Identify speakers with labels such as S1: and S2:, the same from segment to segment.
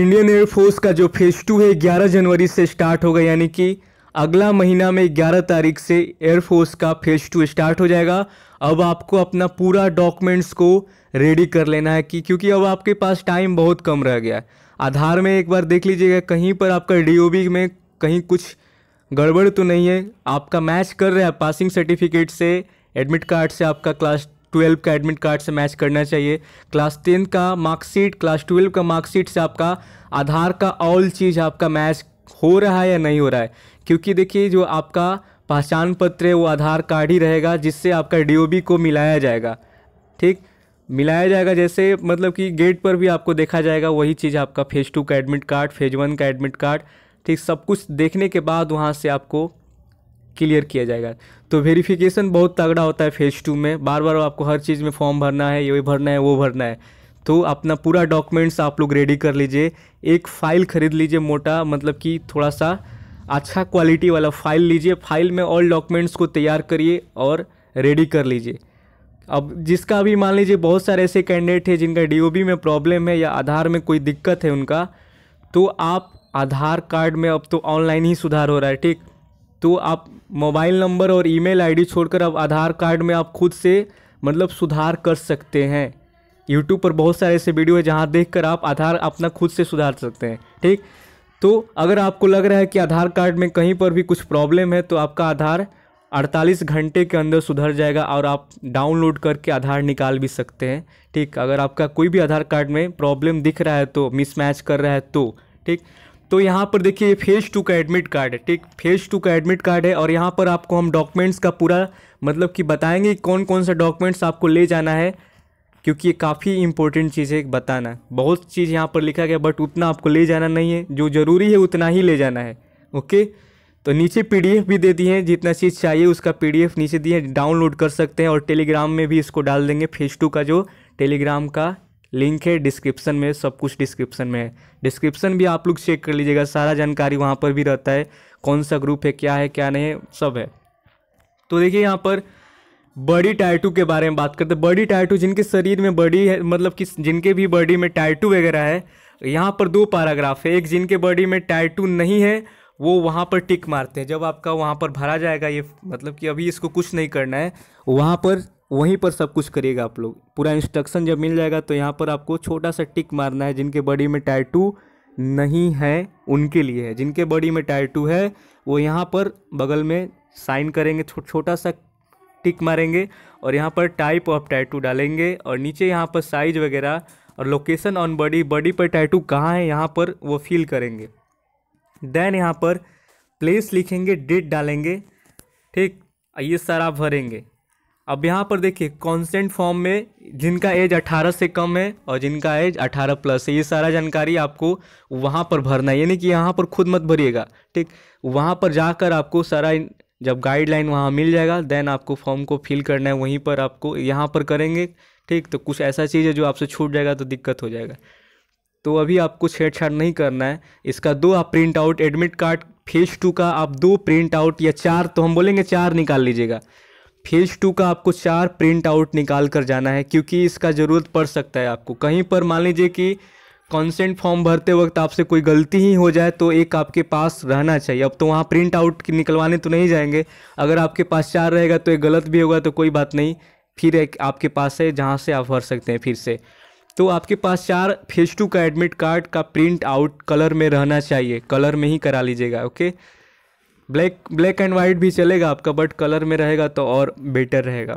S1: Indian air force का जो phase two है 11 जनवरी से स्टार्ट होगा यानी कि अगला महीना में 11 तारीख से एयरफोर्स का फेज़ टू स्टार्ट हो जाएगा अब आपको अपना पूरा डॉक्यूमेंट्स को रेडी कर लेना है कि क्योंकि अब आपके पास टाइम बहुत कम रह गया है आधार में एक बार देख लीजिएगा कहीं पर आपका डी में कहीं कुछ गड़बड़ तो नहीं है आपका मैच कर रहा है पासिंग सर्टिफिकेट से एडमिट कार्ड से आपका क्लास ट्वेल्व का एडमिट कार्ड से मैच करना चाहिए क्लास टेन का मार्कशीट क्लास ट्वेल्व का मार्कशीट से आपका आधार का ऑल चीज़ आपका मैच हो रहा है या नहीं हो रहा है क्योंकि देखिए जो आपका पहचान पत्र है वो आधार कार्ड ही रहेगा जिससे आपका डी को मिलाया जाएगा ठीक मिलाया जाएगा जैसे मतलब कि गेट पर भी आपको देखा जाएगा वही चीज़ आपका फेज़ टू का एडमिट कार्ड फेज़ वन का एडमिट कार्ड ठीक सब कुछ देखने के बाद वहाँ से आपको क्लियर किया जाएगा तो वेरिफिकेशन बहुत तगड़ा होता है फेज़ टू में बार बार आपको हर चीज़ में फॉर्म भरना है ये भरना है वो भरना है तो अपना पूरा डॉक्यूमेंट्स आप लोग रेडी कर लीजिए एक फ़ाइल ख़रीद लीजिए मोटा मतलब कि थोड़ा सा अच्छा क्वालिटी वाला फ़ाइल लीजिए फाइल में ऑल डॉक्यूमेंट्स को तैयार करिए और रेडी कर लीजिए अब जिसका अभी मान लीजिए बहुत सारे ऐसे कैंडिडेट हैं जिनका डीओबी में प्रॉब्लम है या आधार में कोई दिक्कत है उनका तो आप आधार कार्ड में अब तो ऑनलाइन ही सुधार हो रहा है ठीक तो आप मोबाइल नंबर और ईमेल आईडी छोड़कर आप आधार कार्ड में आप खुद से मतलब सुधार कर सकते हैं यूट्यूब पर बहुत सारे ऐसे वीडियो है जहाँ देख कर आप आधार अपना खुद से सुधार सकते हैं ठीक तो अगर आपको लग रहा है कि आधार कार्ड में कहीं पर भी कुछ प्रॉब्लम है तो आपका आधार 48 घंटे के अंदर सुधर जाएगा और आप डाउनलोड करके आधार निकाल भी सकते हैं ठीक अगर आपका कोई भी आधार कार्ड में प्रॉब्लम दिख रहा है तो मिसमैच कर रहा है तो ठीक तो यहाँ पर देखिए ये फेज़ टू का एडमिट कार्ड है ठीक फेज़ टू का एडमिट कार्ड है और यहाँ पर आपको हम डॉक्यूमेंट्स का पूरा मतलब कि बताएंगे कौन कौन सा डॉक्यूमेंट्स आपको ले जाना है क्योंकि ये काफ़ी इंपॉर्टेंट चीज़ है बताना बहुत चीज़ यहाँ पर लिखा गया बट उतना आपको ले जाना नहीं है जो ज़रूरी है उतना ही ले जाना है ओके तो नीचे पीडीएफ भी दे दिए है जितना चीज़ चाहिए उसका पीडीएफ नीचे दिए डाउनलोड कर सकते हैं और टेलीग्राम में भी इसको डाल देंगे फेज टू का जो टेलीग्राम का लिंक है डिस्क्रिप्शन में सब कुछ डिस्क्रिप्शन में है डिस्क्रिप्शन भी आप लोग चेक कर लीजिएगा सारा जानकारी वहाँ पर भी रहता है कौन सा ग्रुप है क्या है क्या नहीं है सब है तो देखिए यहाँ पर बड़ी टाइटू के बारे में बात करते हैं बड़ी टाइटू जिनके शरीर में बड़ी है मतलब कि जिनके भी बॉडी में टाइटू वगैरह है यहाँ पर दो पैराग्राफ है एक जिनके बॉडी में टाइटू नहीं है वो वहाँ पर टिक मारते हैं जब आपका वहाँ पर भरा जाएगा ये मतलब कि अभी इसको कुछ नहीं करना है वहाँ पर वहीं पर सब कुछ करिएगा आप लोग पूरा इंस्ट्रक्शन जब मिल जाएगा तो यहाँ पर आपको छोटा सा टिक मारना है जिनके बॉडी में टैटू नहीं है उनके लिए है जिनके बॉडी में टैटू है वो यहाँ पर बगल में साइन करेंगे छो, छोटा सा टिक मारेंगे और यहाँ पर टाइप ऑफ टैटू डालेंगे और नीचे यहाँ पर साइज वगैरह और लोकेशन ऑन बॉडी बॉडी पर टैटू कहाँ है यहाँ पर वो फील करेंगे देन यहाँ पर प्लेस लिखेंगे डेट डालेंगे ठीक ये सारा भरेंगे अब यहाँ पर देखिए कांस्टेंट फॉर्म में जिनका एज 18 से कम है और जिनका एज 18 प्लस है ये सारा जानकारी आपको वहाँ पर भरना है यानी कि यहाँ पर खुद मत भरिएगा ठीक वहाँ पर जाकर आपको सारा जब गाइडलाइन वहाँ मिल जाएगा देन आपको फॉर्म को फिल करना है वहीं पर आपको यहाँ पर करेंगे ठीक तो कुछ ऐसा चीज़ है जो आपसे छूट जाएगा तो दिक्कत हो जाएगा तो अभी आपको छेड़छाड़ नहीं करना है इसका दो आप print out admit card phase two का आप दो प्रिंट आउट या चार तो हम बोलेंगे चार निकाल लीजिएगा फेज टू का आपको चार प्रिंट आउट निकाल कर जाना है क्योंकि इसका ज़रूरत पड़ सकता है आपको कहीं पर मान लीजिए कि कॉन्सेंट फॉर्म भरते वक्त आपसे कोई गलती ही हो जाए तो एक आपके पास रहना चाहिए अब तो वहाँ प्रिंट आउट निकलवाने तो नहीं जाएंगे अगर आपके पास चार रहेगा तो एक गलत भी होगा तो कोई बात नहीं फिर एक आपके पास है जहाँ से आप भर सकते हैं फिर से तो आपके पास चार फेज टू का एडमिट कार्ड का प्रिंट आउट कलर में रहना चाहिए कलर में ही करा लीजिएगा okay black black and white भी चलेगा आपका बट कलर में रहेगा तो और बेटर रहेगा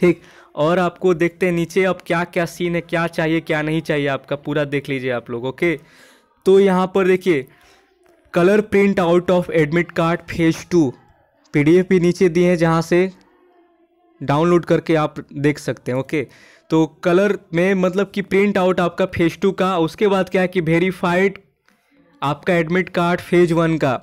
S1: ठीक और आपको देखते हैं नीचे अब क्या क्या सीन है क्या चाहिए क्या नहीं चाहिए आपका पूरा देख लीजिए आप लोग ओके तो यहाँ पर देखिए colour print out of admit card phase two पी भी नीचे दिए हैं जहाँ से डाउनलोड करके आप देख सकते हैं ओके तो कलर में मतलब कि प्रिंट आउट आपका फेज टू का उसके बाद क्या है कि वेरीफाइड आपका एडमिट कार्ड फेज वन का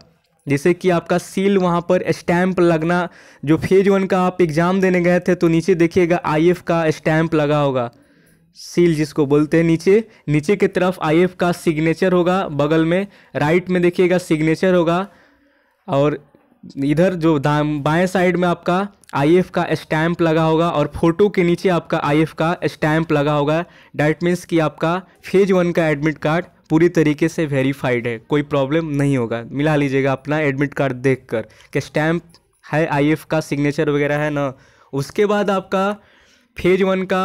S1: जैसे कि आपका सील वहाँ पर स्टैम्प लगना जो फेज वन का आप एग्ज़ाम देने गए थे तो नीचे देखिएगा आई का स्टैम्प लगा होगा सील जिसको बोलते हैं नीचे नीचे की तरफ आई का सिग्नेचर होगा बगल में राइट में देखिएगा सिग्नेचर होगा और इधर जो बाएं साइड में आपका आई का स्टैम्प लगा होगा और फोटो के नीचे आपका आई का स्टैम्प लगा होगा डैट मीन्स कि आपका फेज वन का एडमिट कार्ड पूरी तरीके से वेरीफाइड है कोई प्रॉब्लम नहीं होगा मिला लीजिएगा अपना एडमिट कार्ड देख कर कि स्टैम्प है आई का सिग्नेचर वगैरह है ना उसके बाद आपका फेज वन का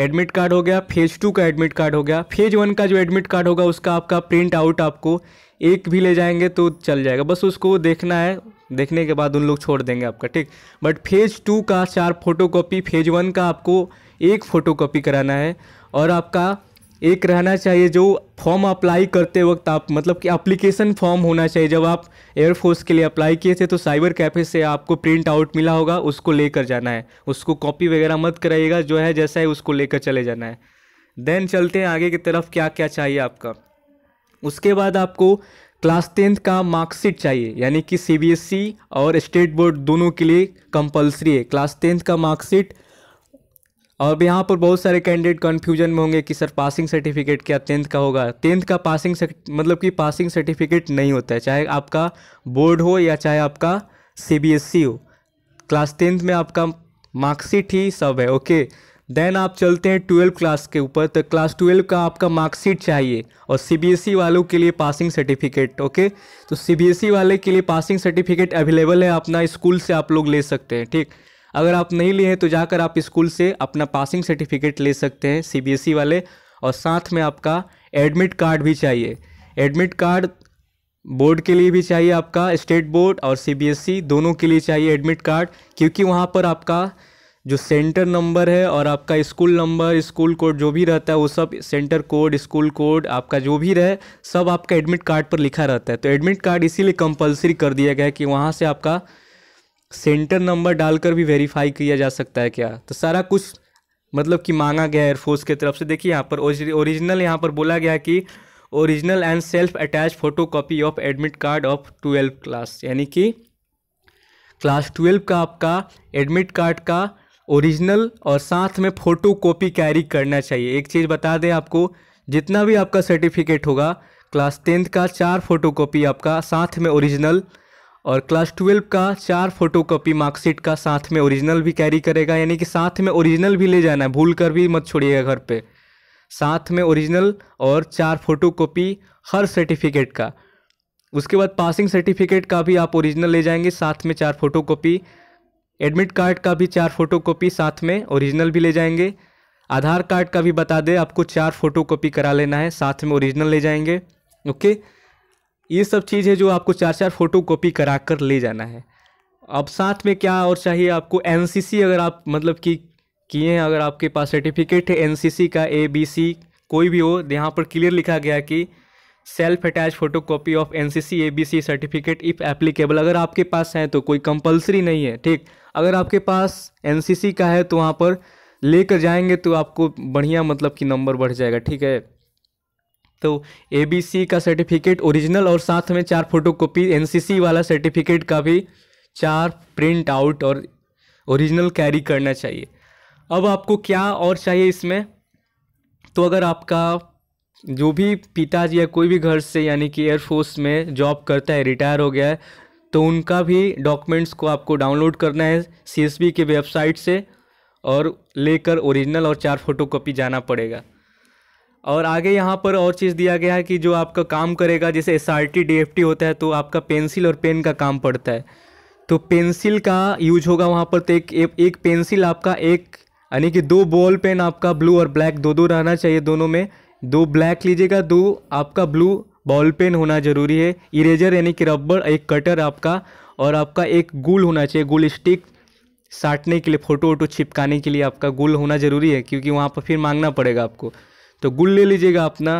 S1: एडमिट कार्ड हो गया फेज टू का एडमिट कार्ड हो गया फेज वन का जो एडमिट कार्ड होगा उसका आपका प्रिंट आउट आपको एक भी ले जाएंगे तो चल जाएगा बस उसको देखना है देखने के बाद उन लोग छोड़ देंगे आपका ठीक बट फेज टू का चार फोटो फेज वन का आपको एक फ़ोटो कराना है और आपका एक रहना चाहिए जो फॉर्म अप्लाई करते वक्त आप मतलब कि अप्लीकेशन फॉर्म होना चाहिए जब आप एयरफोर्स के लिए अप्लाई किए थे तो साइबर कैफ़े से आपको प्रिंट आउट मिला होगा उसको लेकर जाना है उसको कॉपी वगैरह मत कराइएगा जो है जैसा है उसको लेकर चले जाना है देन चलते हैं आगे की तरफ क्या क्या चाहिए आपका उसके बाद आपको क्लास टेंथ का मार्कशीट चाहिए यानी कि सी e और स्टेट बोर्ड दोनों के लिए कंपलसरी है क्लास टेंथ का मार्कशीट और भी यहाँ पर बहुत सारे कैंडिडेट कन्फ्यूजन में होंगे कि सर पासिंग सर्टिफिकेट क्या टेंथ का होगा टेंथ का पासिंग मतलब कि पासिंग सर्टिफिकेट नहीं होता है चाहे आपका बोर्ड हो या चाहे आपका सी e हो क्लास टेंथ में आपका मार्क्सीट ही सब है ओके देन आप चलते हैं ट्वेल्व क्लास के ऊपर तो क्लास ट्वेल्व का आपका मार्कशीट चाहिए और सी e वालों के लिए पासिंग सर्टिफिकेट ओके तो सी e वाले के लिए पासिंग सर्टिफिकेट अवेलेबल है अपना स्कूल से आप लोग ले सकते हैं ठीक अगर आप नहीं लिए हैं तो जाकर आप स्कूल से अपना पासिंग सर्टिफिकेट ले सकते हैं सीबीएसई e वाले और साथ में आपका एडमिट कार्ड भी चाहिए एडमिट कार्ड बोर्ड के लिए भी चाहिए आपका स्टेट बोर्ड और सीबीएसई e दोनों के लिए चाहिए एडमिट कार्ड क्योंकि वहाँ पर आपका जो सेंटर नंबर है और आपका स्कूल नंबर स्कूल कोड जो भी रहता है वो sub centre code school code आपका जो भी रहे सब आपका एडमिट कार्ड पर लिखा रहता है तो एडमिट कार्ड इसीलिए कंपलसरी कर दिया गया है कि वहाँ से आपका सेंटर नंबर डालकर भी वेरीफाई किया जा सकता है क्या तो सारा कुछ मतलब कि मांगा गया एयरफोर्स की तरफ से देखिए यहाँ पर ओरिजिनल यहाँ पर बोला गया कि original and self attach photo copy of admit card of twelve class यानी कि क्लास ट्वेल्व का आपका एडमिट कार्ड का ओरिजिनल और साथ में फ़ोटो कॉपी कैरी करना चाहिए एक चीज़ बता दें आपको जितना भी आपका सर्टिफिकेट होगा क्लास टेंथ का चार फोटो कॉपी आपका साथ में ओरिजिनल और क्लास ट्वेल्व का चार फोटोकॉपी मार्कशीट का साथ में ओरिजिनल भी कैरी करेगा यानी कि साथ में ओरिजिनल भी ले जाना है भूल कर भी मत छोड़िएगा घर पे साथ में ओरिजिनल और चार फोटोकॉपी हर सर्टिफिकेट का उसके बाद पासिंग सर्टिफिकेट का भी आप ओरिजिनल ले जाएंगे साथ में चार फोटोकॉपी एडमिट कार्ड का भी चार फोटोकॉपी साथ में ओरिजिनल भी ले जाएंगे आधार कार्ड का भी बता दें आपको चार फोटोकॉपी करा लेना है साथ में ओरिजिनल ले जाएंगे ओके ये सब चीज़ है जो आपको चार चार फोटो कॉपी करा कर ले जाना है अब साथ में क्या और चाहिए आपको एन अगर आप मतलब कि किए हैं अगर आपके पास सर्टिफिकेट है एन का ए बी सी कोई भी हो यहाँ पर क्लियर लिखा गया कि self attach photo copy of N C C A B C certificate if applicable अगर आपके पास हैं तो कोई कंपलसरी नहीं है ठीक अगर आपके पास एन सी सी का है तो वहाँ पर लेकर जाएंगे तो आपको बढ़िया मतलब कि नंबर बढ़ जाएगा ठीक है तो ए बी सी का सर्टिफिकेट ओरिजिनल और साथ में चार फोटो कॉपी एन वाला सर्टिफिकेट का भी चार प्रिंट आउट और ओरिजिनल कैरी करना चाहिए अब आपको क्या और चाहिए इसमें तो अगर आपका जो भी पिताजी या कोई भी घर से यानी कि एयरफोर्स में जॉब करता है रिटायर हो गया है तो उनका भी डॉक्यूमेंट्स को आपको डाउनलोड करना है सी के वेबसाइट से और लेकर ओरिजिनल और चार फोटो कॉपी जाना पड़ेगा और आगे यहाँ पर और चीज़ दिया गया है कि जो आपका काम करेगा जैसे एस आर टी होता है तो आपका पेंसिल और पेन का काम पड़ता है तो पेंसिल का यूज होगा वहाँ पर तो एक एक पेंसिल आपका एक यानी कि दो बॉल पेन आपका ब्लू और ब्लैक दो दो रहना चाहिए दोनों में दो ब्लैक लीजिएगा दो आपका ब्लू बॉल पेन होना ज़रूरी है इरेजर यानी कि रबड़ एक कटर आपका और आपका एक गुल होना चाहिए गुल स्टिक साटने के लिए फ़ोटो वोटो छिपकाने के लिए आपका गुल होना ज़रूरी है क्योंकि वहाँ पर फिर मांगना पड़ेगा आपको तो गुल ले लीजिएगा अपना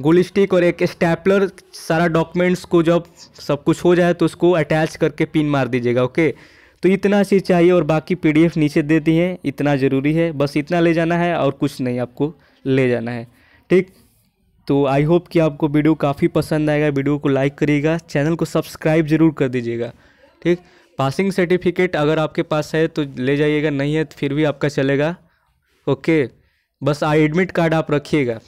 S1: गुल स्टिक और एक स्टैपलर सारा डॉक्यूमेंट्स को जब सब कुछ हो जाए तो उसको अटैच करके पिन मार दीजिएगा ओके तो इतना चीज़ चाहिए और बाकी पीडीएफ नीचे दे दी है इतना ज़रूरी है बस इतना ले जाना है और कुछ नहीं आपको ले जाना है ठीक तो आई होप कि आपको वीडियो काफ़ी पसंद आएगा वीडियो को लाइक करिएगा चैनल को सब्सक्राइब ज़रूर कर दीजिएगा ठीक पासिंग सर्टिफिकेट अगर आपके पास है तो ले जाइएगा नहीं है तो फिर भी आपका चलेगा ओके बस आ एडमिट कार्ड आप रखिएगा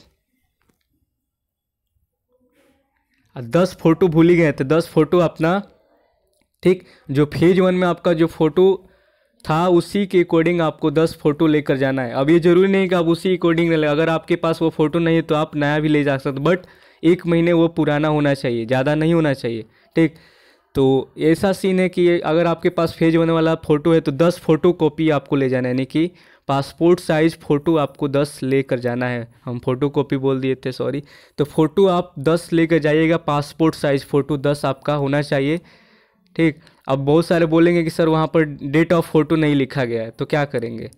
S1: दस फोटो भूल ही गए थे दस फोटो अपना ठीक जो फेज वन में आपका जो फोटो था उसी के अकॉर्डिंग आपको दस फोटो लेकर जाना है अब ये जरूरी नहीं कि आप उसी अकॉर्डिंग ले अगर आपके पास वो फोटो नहीं है तो आप नया भी ले जा सकते बट एक महीने वो पुराना होना चाहिए ज़्यादा नहीं होना चाहिए ठीक तो ऐसा सीन है कि अगर आपके पास फेज वन वाला फ़ोटो है तो दस फोटो कॉपी आपको ले जाना है यानी कि पासपोर्ट साइज़ फ़ोटो आपको दस लेकर जाना है हम फोटो कॉपी बोल दिए थे सॉरी तो फ़ोटो आप दस लेकर जाइएगा पासपोर्ट साइज़ फ़ोटो दस आपका होना चाहिए ठीक अब बहुत सारे बोलेंगे कि सर वहाँ पर डेट ऑफ फोटो नहीं लिखा गया है तो क्या करेंगे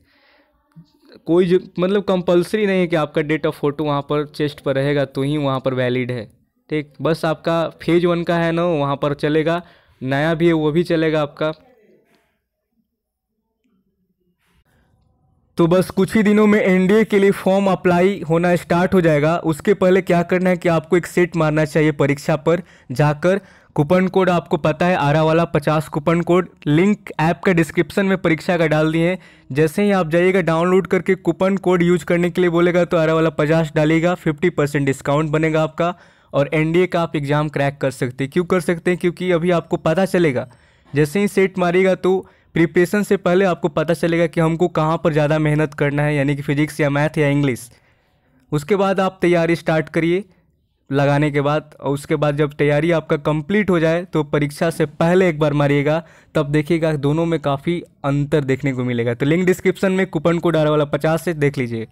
S1: कोई जो मतलब कंपलसरी नहीं है कि आपका डेट ऑफ फोटो वहाँ पर चेस्ट पर रहेगा तो ही वहाँ पर वैलिड है ठीक बस आपका फेज वन का है ना वहाँ पर चलेगा नया भी है वो भी चलेगा आपका तो बस कुछ ही दिनों में एनडीए के लिए फॉर्म अप्लाई होना स्टार्ट हो जाएगा उसके पहले क्या करना है कि आपको एक सेट मारना चाहिए परीक्षा पर जाकर कूपन कोड आपको पता है आरा वाला पचास कूपन कोड लिंक ऐप का डिस्क्रिप्शन में परीक्षा का डाल दिए जैसे ही आप जाइएगा डाउनलोड करके कूपन कोड यूज करने के लिए बोलेगा तो आरा वाला पचास डालिएगा फिफ्टी परसेंट डिस्काउंट बनेगा आपका और एन का आप एग्ज़ाम क्रैक कर सकते हैं क्यों कर सकते हैं क्योंकि अभी आपको पता चलेगा जैसे ही सेट मारेगा तो प्रिपरेशन से पहले आपको पता चलेगा कि हमको कहाँ पर ज़्यादा मेहनत करना है यानी कि फिजिक्स या मैथ या इंग्लिश उसके बाद आप तैयारी स्टार्ट करिए लगाने के बाद और उसके बाद जब तैयारी आपका कंप्लीट हो जाए तो परीक्षा से पहले एक बार मारिएगा तब देखिएगा दोनों में काफ़ी अंतर देखने को मिलेगा तो लिंक डिस्क्रिप्शन में कूपन को डाल वाला पचास से देख लीजिए